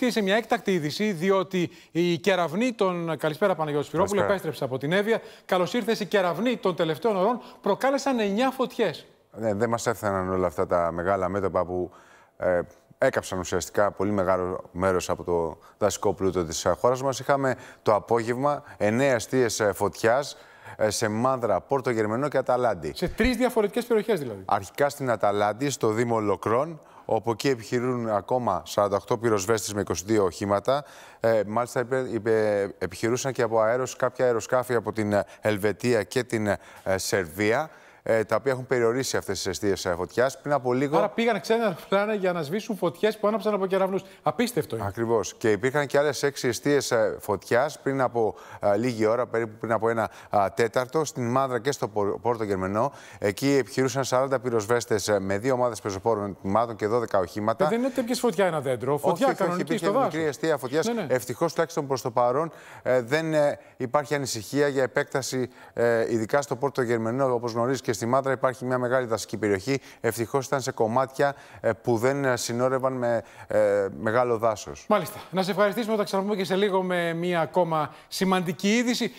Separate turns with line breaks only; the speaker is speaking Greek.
και σε μια έκτακτη είδηση, διότι η κεραυνή των. Καλησπέρα, Παναγιώτης Σπυρόπουλο, επέστρεψε από την Εύα. Καλώς ήρθες. Η κεραυνή των τελευταίων ωρών προκάλεσαν 9 φωτιές.
Ναι, δεν μας έφταναν όλα αυτά τα μεγάλα μέτωπα που ε, έκαψαν ουσιαστικά πολύ μεγάλο μέρος από το δασικό πλούτο της χώρας μας. Είχαμε το απόγευμα 9 αστείες ε, φωτιάς ε, σε Μάνδρα, Πόρτο Γερμενό και Αταλάντη. Σε
τρεις διαφορετικές περιοχές δηλαδή.
Αρχικά στην Αταλάντη, στο Δήμο Λοκρόν, όπου εκεί επιχειρούν ακόμα 48 πυροσβέστες με 22 οχήματα. Ε, μάλιστα επιχειρούσαν και από αέρος κάποια αεροσκάφη από την ε, Ελβετία και την ε, Σερβία ε, τα οποία έχουν περιορίσει αυτές τις αιστείες ε, φωτιάς. Πριν από λίγο. Άρα πήγαν ξένα αεροπλάνα για να σβήσουν φωτιές που άναψαν από κεραυνούς. Απίστευτο είναι. Ακριβώς. Και υπήρχαν και άλλες έξι αιστείες ε, φωτιάς πριν από α, ε, λίγη ώρα, περίπου πριν από ένα τέταρτο, στην Μάδρα και στο Πόρτο Γερμενό. Εκεί επιχειρούσαν 40 πυροσβέστε με δύο ομάδες πεζοπόρων τμήματων και 12 οχήματα. Ε, δεν είναι τέτοιες φωτιά ένα δέντρο. Φωτιά όχι, κανονική όχι, στο Μικρή αιστεία φωτιάς. Ναι, ναι. Ευτυχώς τουλάχιστον προς το παρόν ε, δεν ε, υπάρχει ανησυχία για επέκταση, ειδικά στο Πόρτο Γερμενό, όπως γνωρίζεις και στη Μάτρα υπάρχει μια μεγάλη δασική περιοχή. Ευτυχώς ήταν σε κομμάτια ε, που δεν ε, συνόρευαν με ε, μεγάλο δάσος.
Μάλιστα. Να σε ευχαριστήσουμε. Θα ξαναπούμε και σε λίγο με μια ακόμα σημαντική είδηση.